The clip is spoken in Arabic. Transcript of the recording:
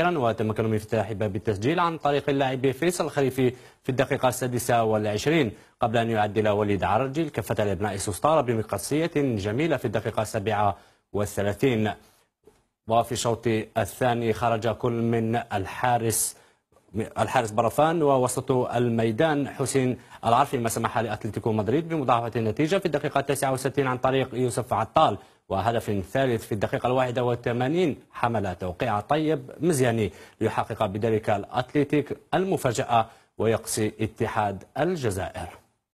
وتمكن من افتتاح باب التسجيل عن طريق اللاعب فيصل الخليفي في الدقيقة السادسة والعشرين قبل أن يعدل وليد عرجي الكفة لأبناء سوستارة بمقصية جميلة في الدقيقة السابعة والثلاثين وفي الشوط الثاني خرج كل من الحارس الحارس برفان ووسط الميدان حسين العرفي ما سمح لاتلتيكو مدريد بمضاعفه النتيجه في الدقيقه 69 عن طريق يوسف عطال وهدف ثالث في الدقيقة الواحدة والثمانين حمل توقيع طيب مزياني ليحقق بذلك الأتليتيك المفاجأة ويقصي اتحاد الجزائر